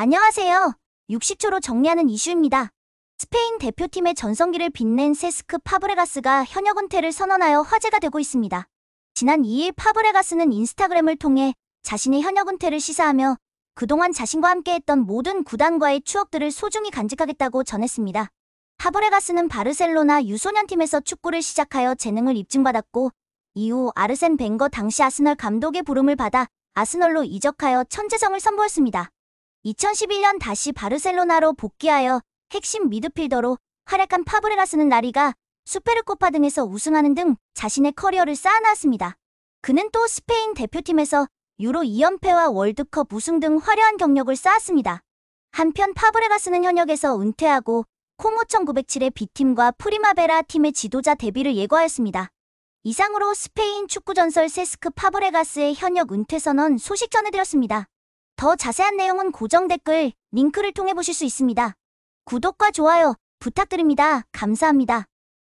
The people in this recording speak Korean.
안녕하세요. 60초로 정리하는 이슈입니다. 스페인 대표팀의 전성기를 빛낸 세스크 파브레가스가 현역 은퇴를 선언하여 화제가 되고 있습니다. 지난 2일 파브레가스는 인스타그램을 통해 자신의 현역 은퇴를 시사하며 그동안 자신과 함께했던 모든 구단과의 추억들을 소중히 간직하겠다고 전했습니다. 파브레가스는 바르셀로나 유소년팀에서 축구를 시작하여 재능을 입증받았고 이후 아르센 벵거 당시 아스널 감독의 부름을 받아 아스널로 이적하여 천재성을 선보였습니다. 2011년 다시 바르셀로나로 복귀하여 핵심 미드필더로 활약한 파브레라스는 나리가 수페르코파 등에서 우승하는 등 자신의 커리어를 쌓아놨습니다. 그는 또 스페인 대표팀에서 유로 2연패와 월드컵 우승 등 화려한 경력을 쌓았습니다. 한편 파브레가스는 현역에서 은퇴하고 코모 1907의 B팀과 프리마베라 팀의 지도자 데뷔를 예고하였습니다. 이상으로 스페인 축구 전설 세스크 파브레가스의 현역 은퇴 선언 소식 전해드렸습니다. 더 자세한 내용은 고정 댓글 링크를 통해 보실 수 있습니다. 구독과 좋아요 부탁드립니다. 감사합니다.